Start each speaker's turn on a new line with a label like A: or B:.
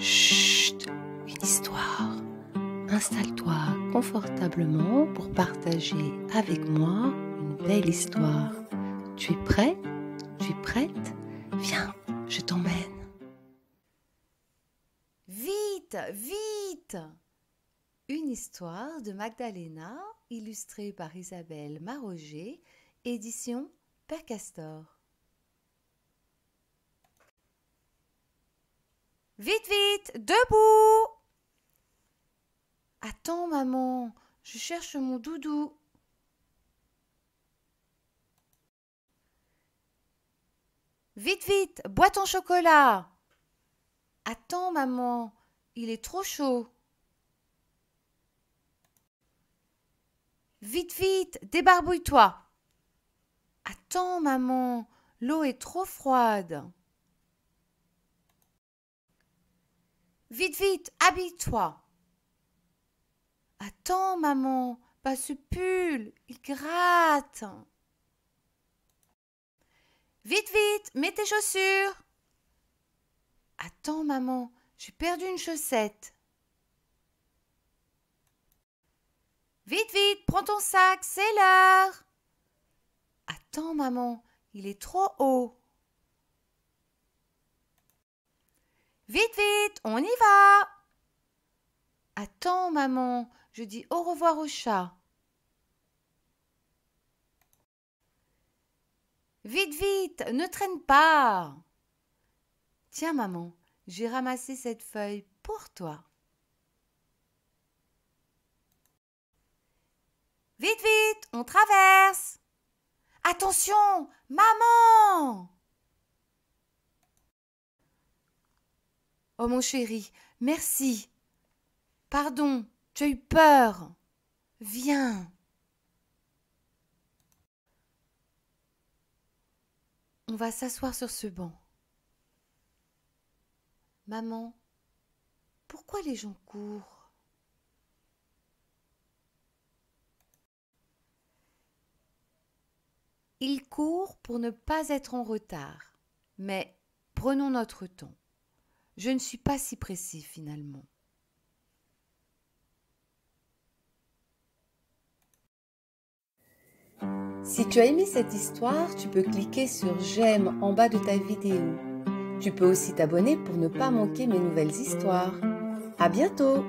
A: Chut, une histoire. Installe-toi confortablement pour partager avec moi une belle histoire. Tu es prêt Tu es prête Viens, je t'emmène. Vite, vite Une histoire de Magdalena, illustrée par Isabelle Maroger, édition Père Castor. Vite, vite, debout Attends, maman, je cherche mon doudou. Vite, vite, bois ton chocolat. Attends, maman, il est trop chaud. Vite, vite, débarbouille-toi. Attends, maman, l'eau est trop froide. Vite, vite, habille-toi. Attends, maman, pas ce pull, il gratte. Vite, vite, mets tes chaussures. Attends, maman, j'ai perdu une chaussette. Vite, vite, prends ton sac, c'est l'heure. Attends, maman, il est trop haut. Vite, vite, on y va Attends, maman, je dis au revoir au chat. Vite, vite, ne traîne pas Tiens, maman, j'ai ramassé cette feuille pour toi. Vite, vite, on traverse Attention, maman Oh mon chéri, merci. Pardon, tu as eu peur. Viens. On va s'asseoir sur ce banc. Maman, pourquoi les gens courent Ils courent pour ne pas être en retard, mais prenons notre temps. Je ne suis pas si pressée finalement. Si tu as aimé cette histoire, tu peux cliquer sur j'aime en bas de ta vidéo. Tu peux aussi t'abonner pour ne pas manquer mes nouvelles histoires. À bientôt!